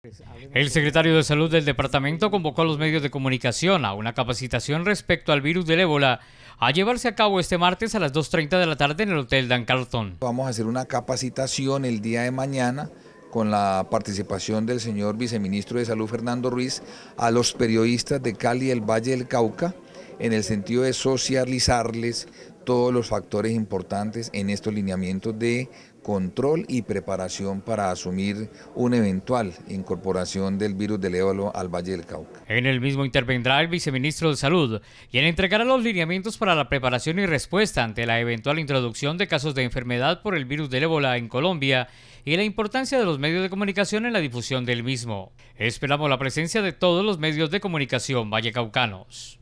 Pues, el secretario de Salud del departamento convocó a los medios de comunicación a una capacitación respecto al virus del ébola a llevarse a cabo este martes a las 2.30 de la tarde en el Hotel Dan Carlton. Vamos a hacer una capacitación el día de mañana con la participación del señor viceministro de Salud Fernando Ruiz a los periodistas de Cali y el Valle del Cauca en el sentido de socializarles, todos los factores importantes en estos lineamientos de control y preparación para asumir una eventual incorporación del virus del ébola al Valle del Cauca. En el mismo intervendrá el viceministro de Salud, quien entregará los lineamientos para la preparación y respuesta ante la eventual introducción de casos de enfermedad por el virus del ébola en Colombia y la importancia de los medios de comunicación en la difusión del mismo. Esperamos la presencia de todos los medios de comunicación vallecaucanos.